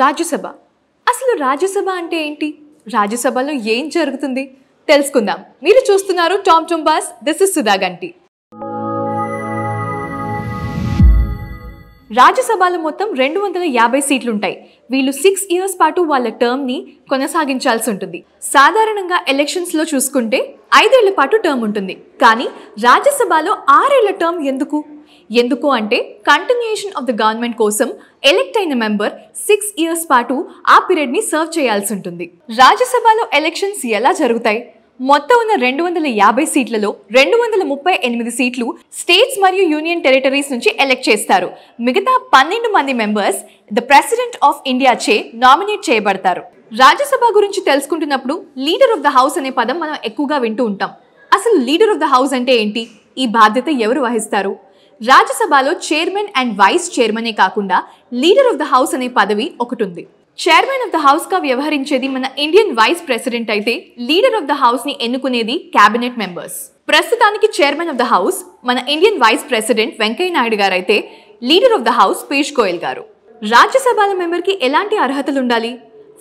రాజ్యసభ అసలు రాజ్యసభ అంటే ఏంటి రాజ్యసభలో ఏం జరుగుతుంది తెలుసుకుందాం మీరు చూస్తున్నారు టామ్ టుంబాస్ దిస్ ఇస్ సుధా గంటి రాజ్యసభలో మొత్తం రెండు వందల యాభై సీట్లుంటాయి వీళ్ళు సిక్స్ ఇయర్స్ పాటు వాళ్ళ టర్మ్ని కొనసాగించాల్సి ఉంటుంది సాధారణంగా ఎలక్షన్స్లో చూసుకుంటే ఐదేళ్ల పాటు టర్మ్ ఉంటుంది కానీ రాజ్యసభలో ఆరేళ్ల టర్మ్ ఎందుకు ఎందుకు అంటే కంటిన్యూషన్ ఆఫ్ ద గవర్నమెంట్ కోసం ఎలెక్ట్ అయిన మెంబర్ సిక్స్ ఇయర్స్ పాటు ఆ ని సర్వ్ చేయాల్సి ఉంటుంది రాజ్యసభలో ఎలక్షన్స్ ఎలా జరుగుతాయి మొత్తం ఉన్న రెండు వందల యాభై సీట్లలో రెండు వందల ముప్పై ఎనిమిది సీట్లు స్టేట్స్ మరియు యూనియన్ టెరిటరీస్ నుంచి ఎలెక్ట్ చేస్తారు మిగతా పన్నెండు మంది members the President of India చే నామినేట్ చేయబడతారు రాజ్యసభ గురించి తెలుసుకుంటున్నప్పుడు లీడర్ ఆఫ్ ద హౌస్ అనే పదం మనం ఎక్కువగా వింటూ ఉంటాం అసలు లీడర్ ఆఫ్ ద హౌస్ అంటే ఏంటి ఈ బాధ్యత ఎవరు వహిస్తారు రాజ్యసభలో చైర్మన్ అండ్ వైస్ చైర్మనే కాకుండా లీడర్ ఆఫ్ ద హౌస్ అనే పదవి ఒకటి ఉంది చైర్మన్ ఆఫ్ ద హౌస్గా వ్యవహరించేది మన ఇండియన్ వైస్ ప్రెసిడెంట్ అయితే లీడర్ ఆఫ్ ద హౌస్ని ఎన్నుకునేది క్యాబినెట్ మెంబర్స్ ప్రస్తుతానికి చైర్మన్ ఆఫ్ ద హౌస్ మన Indian vice president Venkaiah Naidu garu అయితే leader of the house Piyush Goyal garu రాజ్యసభల మెంబర్కి ఎలాంటి అర్హతలు ఉండాలి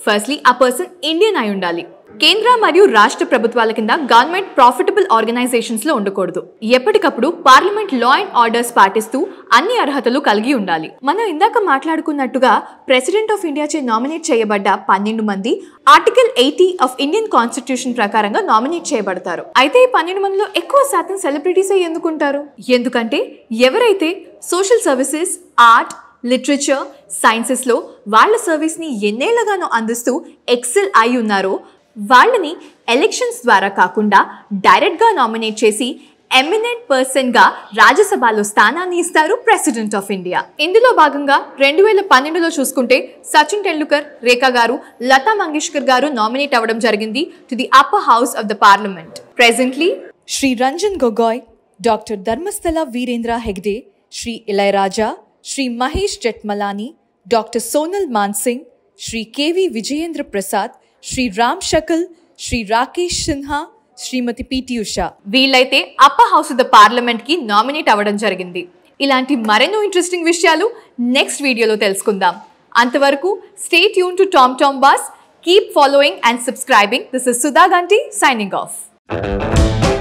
ఫస్ట్లీ ఆ పర్సన్ ఇండియన్ అయి ఉండాలి కేంద్ర మరియు రాష్ట్ర ప్రభుత్వాల కింద గవర్నమెంట్ ప్రాఫిటబుల్ ఆర్గనైజేషన్స్లో ఉండకూడదు ఎప్పటికప్పుడు పార్లమెంట్ లా అండ్ ఆర్డర్స్ పాటిస్తూ అన్ని అర్హతలు కలిగి ఉండాలి మనం ఇందాక మాట్లాడుకున్నట్టుగా ప్రెసిడెంట్ ఆఫ్ ఇండియాచే నామినేట్ చేయబడ్డ పన్నెండు మంది article eighty of Indian constitution ప్రకారంగా నామినేట్ చేయబడతారు అయితే ఈ పన్నెండు మందిలో ఎక్కువ శాతం సెలబ్రిటీసే ఎందుకుంటారు ఎందుకంటే ఎవరైతే సోషల్ సర్వీసెస్ ఆర్ట్ లిటరేచర్ సైన్సెస్లో వాళ్ళ సర్వీస్ని ఎన్నేళ్లగానో అందిస్తూ ఎక్సెల్ అయి ఉన్నారో వాళ్ళని ఎలక్షన్స్ ద్వారా కాకుండా డైరెక్ట్గా నామినేట్ చేసి ఎమినెంట్ పర్సన్గా రాజ్యసభలో స్థానాన్ని ఇస్తారు ప్రెసిడెంట్ ఆఫ్ ఇండియా ఇందులో భాగంగా రెండు వేల పన్నెండులో చూసుకుంటే సచిన్ టెండూల్కర్ రేఖా గారు లతా మంగేష్కర్ గారు నామినేట్ అవ్వడం జరిగింది to the upper house of the parliament presently Shri Ranjan Gogoi doctor Dharmasthala Veerendra Hegde Shri Ilaiyaraaja Shri Mahesh Jethmalani doctor Sonal Mansingh Shri K V Vijayendra Prasad Shri Ram Shakal Shri Rakesh Sinha Shrimati P T Usha వీళ్ళైతే upper house of the parliament కి నామినేట్ అవ్వడం జరిగింది ఇలాంటి మరెన్నో ఇంట్రెస్టింగ్ విషయాలు నెక్స్ట్ వీడియోలో తెలుసుకుందాం అంతవరకు stay tune to Tom Tom boss keep following and subscribing this is Sudha Gandhi signing of